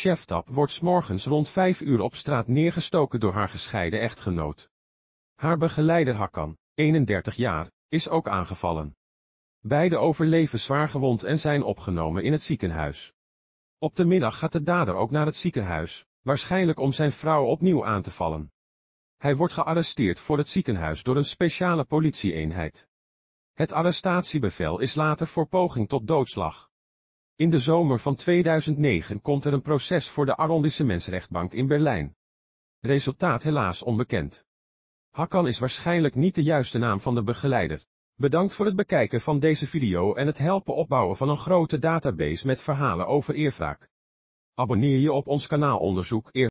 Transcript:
Cheftap wordt s'morgens rond 5 uur op straat neergestoken door haar gescheiden echtgenoot. Haar begeleider Hakan, 31 jaar, is ook aangevallen. Beide overleven zwaargewond en zijn opgenomen in het ziekenhuis. Op de middag gaat de dader ook naar het ziekenhuis, waarschijnlijk om zijn vrouw opnieuw aan te vallen. Hij wordt gearresteerd voor het ziekenhuis door een speciale politieeenheid. Het arrestatiebevel is later voor poging tot doodslag. In de zomer van 2009 komt er een proces voor de arrondissementsrechtbank in Berlijn. Resultaat helaas onbekend. Hakan is waarschijnlijk niet de juiste naam van de begeleider. Bedankt voor het bekijken van deze video en het helpen opbouwen van een grote database met verhalen over eerwraak. Abonneer je op ons kanaal Onderzoek Eer